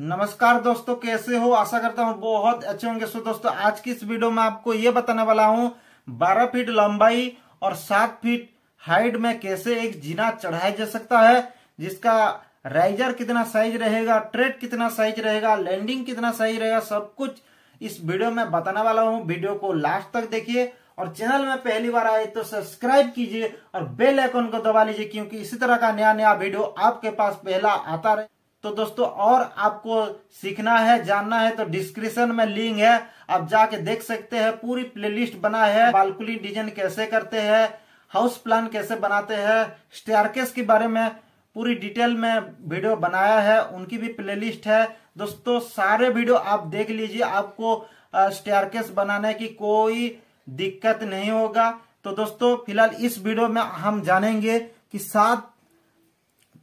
नमस्कार दोस्तों कैसे हो आशा करता हूँ बहुत अच्छे होंगे सो दोस्तों आज की इस वीडियो में आपको ये बताने वाला हूँ बारह फीट लंबाई और सात फीट हाइट में कैसे एक जीना चढ़ाया जा सकता है जिसका राइजर कितना साइज रहेगा ट्रेड कितना साइज रहेगा लैंडिंग कितना साइज रहेगा सब कुछ इस वीडियो में बताने वाला हूँ वीडियो को लास्ट तक देखिए और चैनल में पहली बार आए तो सब्सक्राइब कीजिए और बेल आइकन को दबा लीजिए क्योंकि इसी तरह का नया नया वीडियो आपके पास पहला आता रहे तो दोस्तों और आपको सीखना है जानना है तो डिस्क्रिप्शन में लिंक है आप जाके देख सकते हैं पूरी प्लेलिस्ट बना है बालकुली डिजाइन कैसे करते हैं हाउस प्लान कैसे बनाते हैं स्टेयरकेस के बारे में पूरी डिटेल में वीडियो बनाया है उनकी भी प्लेलिस्ट है दोस्तों सारे वीडियो आप देख लीजिए आपको स्टेयरकेस बनाने की कोई दिक्कत नहीं होगा तो दोस्तों फिलहाल इस वीडियो में हम जानेंगे कि सात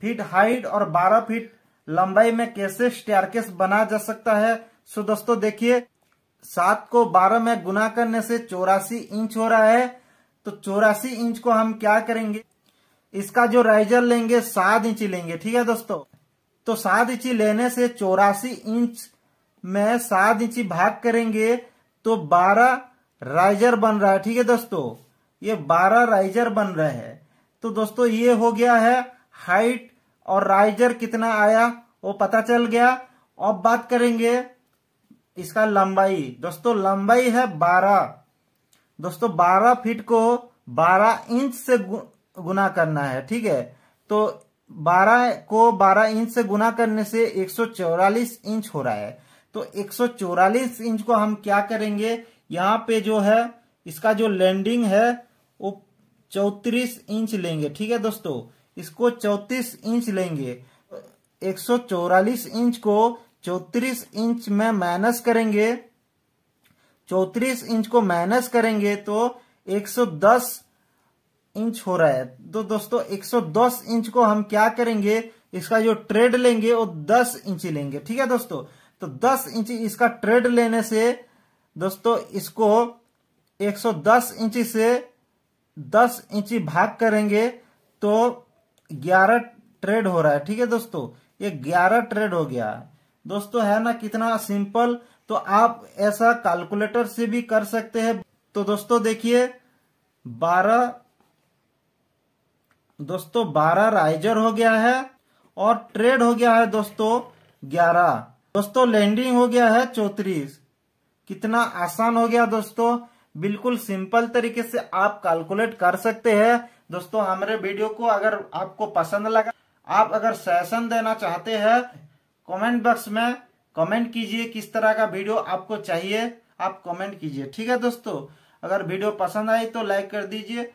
फीट हाइट और बारह फीट लंबाई में कैसे स्टेरकेस बना जा सकता है सो दोस्तों देखिए सात को बारह में गुना करने से चौरासी इंच हो रहा है तो चौरासी इंच को हम क्या करेंगे इसका जो राइजर लेंगे सात इंची लेंगे ठीक है दोस्तों तो सात इंची लेने से चौरासी इंच में सात इंची भाग करेंगे तो बारह राइजर बन रहा है ठीक है दोस्तों ये बारह राइजर बन रहे है तो दोस्तों ये हो गया है हाइट और राइजर कितना आया वो पता चल गया अब बात करेंगे इसका लंबाई दोस्तों लंबाई है 12 दोस्तों 12 फीट को 12 इंच से गुना करना है ठीक है तो 12 को 12 इंच से गुना करने से 144 इंच हो रहा है तो 144 इंच को हम क्या करेंगे यहाँ पे जो है इसका जो लैंडिंग है वो चौतीस इंच लेंगे ठीक है दोस्तों इसको चौतीस इंच लेंगे एक इंच को चौतीस इंच में माइनस करेंगे चौतीस इंच को माइनस करेंगे तो 110 इंच हो रहा है तो दोस्तों 110 इंच को हम क्या करेंगे इसका जो ट्रेड लेंगे वो 10 इंच लेंगे ठीक है दोस्तों तो 10 इंच इसका ट्रेड लेने से दोस्तों इसको 110 इंच से 10 इंच भाग करेंगे तो ग्यारह ट्रेड हो रहा है ठीक है दोस्तों ये ग्यारह ट्रेड हो गया दोस्तों है ना कितना सिंपल तो आप ऐसा कैलकुलेटर से भी कर सकते हैं तो दोस्तों देखिए बारह दोस्तों बारह राइजर हो गया है और ट्रेड हो गया है दोस्तों ग्यारह दोस्तों लैंडिंग हो गया है चौतीस कितना आसान हो गया दोस्तों बिल्कुल सिंपल तरीके से आप कैलकुलेट कर सकते हैं दोस्तों हमारे वीडियो को अगर आपको पसंद लगा आप अगर सेशन देना चाहते हैं कमेंट बॉक्स में कमेंट कीजिए किस तरह का वीडियो आपको चाहिए आप कमेंट कीजिए ठीक है दोस्तों अगर वीडियो पसंद आई तो लाइक कर दीजिए